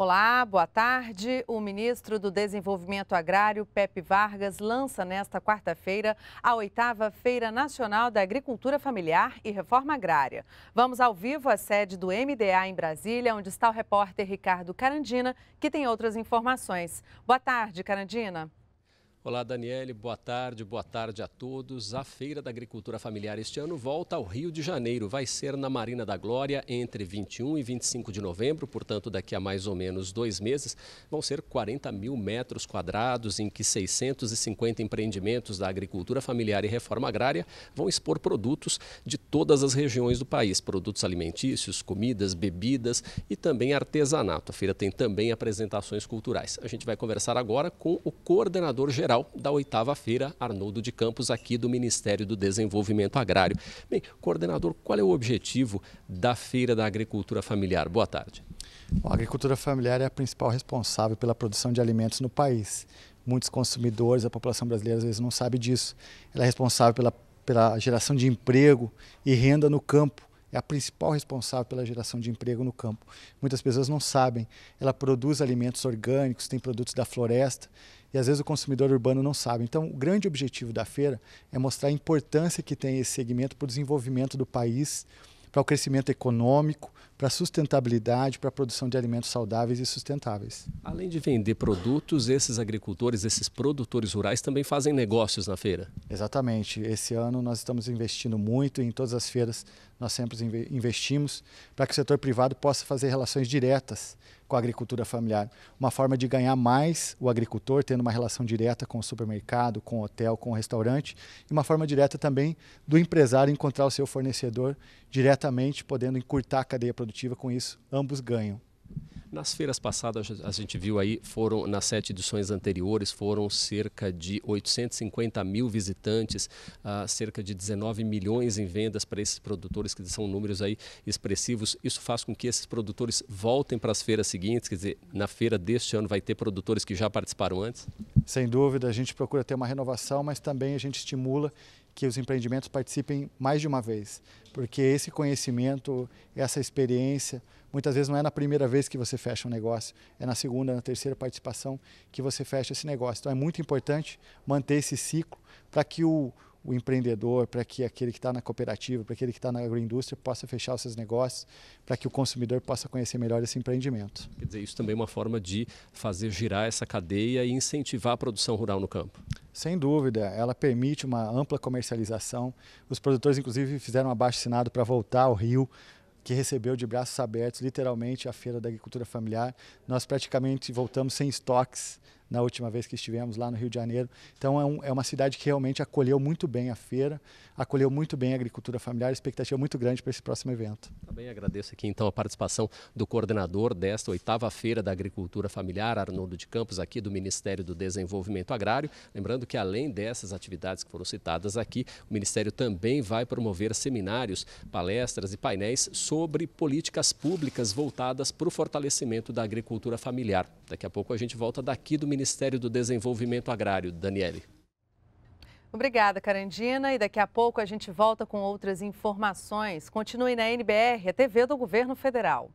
Olá, boa tarde. O ministro do Desenvolvimento Agrário, Pepe Vargas, lança nesta quarta-feira a oitava Feira Nacional da Agricultura Familiar e Reforma Agrária. Vamos ao vivo à sede do MDA em Brasília, onde está o repórter Ricardo Carandina, que tem outras informações. Boa tarde, Carandina. Olá, Daniele. Boa tarde, boa tarde a todos. A Feira da Agricultura Familiar este ano volta ao Rio de Janeiro. Vai ser na Marina da Glória entre 21 e 25 de novembro, portanto, daqui a mais ou menos dois meses. Vão ser 40 mil metros quadrados, em que 650 empreendimentos da agricultura familiar e reforma agrária vão expor produtos de todas as regiões do país: produtos alimentícios, comidas, bebidas e também artesanato. A feira tem também apresentações culturais. A gente vai conversar agora com o coordenador geral da oitava feira Arnoldo de Campos, aqui do Ministério do Desenvolvimento Agrário. Bem, coordenador, qual é o objetivo da Feira da Agricultura Familiar? Boa tarde. a agricultura familiar é a principal responsável pela produção de alimentos no país. Muitos consumidores, a população brasileira às vezes não sabe disso. Ela é responsável pela, pela geração de emprego e renda no campo é a principal responsável pela geração de emprego no campo. Muitas pessoas não sabem. Ela produz alimentos orgânicos, tem produtos da floresta e às vezes o consumidor urbano não sabe. Então, o grande objetivo da feira é mostrar a importância que tem esse segmento para o desenvolvimento do país, para o crescimento econômico, para sustentabilidade, para a produção de alimentos saudáveis e sustentáveis. Além de vender produtos, esses agricultores, esses produtores rurais também fazem negócios na feira. Exatamente. Esse ano nós estamos investindo muito em todas as feiras, nós sempre investimos para que o setor privado possa fazer relações diretas com a agricultura familiar. Uma forma de ganhar mais o agricultor, tendo uma relação direta com o supermercado, com o hotel, com o restaurante, e uma forma direta também do empresário encontrar o seu fornecedor diretamente, podendo encurtar a cadeia produtiva produtiva, com isso ambos ganham. Nas feiras passadas, a gente viu aí, foram nas sete edições anteriores, foram cerca de 850 mil visitantes, uh, cerca de 19 milhões em vendas para esses produtores, que são números aí expressivos. Isso faz com que esses produtores voltem para as feiras seguintes, quer dizer, na feira deste ano vai ter produtores que já participaram antes? Sem dúvida, a gente procura ter uma renovação, mas também a gente estimula que os empreendimentos participem mais de uma vez, porque esse conhecimento, essa experiência, muitas vezes não é na primeira vez que você fecha um negócio, é na segunda, na terceira participação que você fecha esse negócio. Então é muito importante manter esse ciclo para que o, o empreendedor, para que aquele que está na cooperativa, para aquele que está na agroindústria possa fechar os seus negócios, para que o consumidor possa conhecer melhor esse empreendimento. Quer dizer, isso também é uma forma de fazer girar essa cadeia e incentivar a produção rural no campo. Sem dúvida, ela permite uma ampla comercialização. Os produtores, inclusive, fizeram um abaixo sinado para voltar ao Rio, que recebeu de braços abertos, literalmente, a Feira da Agricultura Familiar. Nós praticamente voltamos sem estoques na última vez que estivemos lá no Rio de Janeiro. Então é, um, é uma cidade que realmente acolheu muito bem a feira, acolheu muito bem a agricultura familiar, expectativa é muito grande para esse próximo evento. Também tá agradeço aqui então a participação do coordenador desta oitava feira da agricultura familiar, Arnoldo de Campos, aqui do Ministério do Desenvolvimento Agrário. Lembrando que além dessas atividades que foram citadas aqui, o Ministério também vai promover seminários, palestras e painéis sobre políticas públicas voltadas para o fortalecimento da agricultura familiar. Daqui a pouco a gente volta daqui do Ministério Ministério do Desenvolvimento Agrário. Daniele. Obrigada, Carandina. E daqui a pouco a gente volta com outras informações. Continue na NBR, a TV do Governo Federal.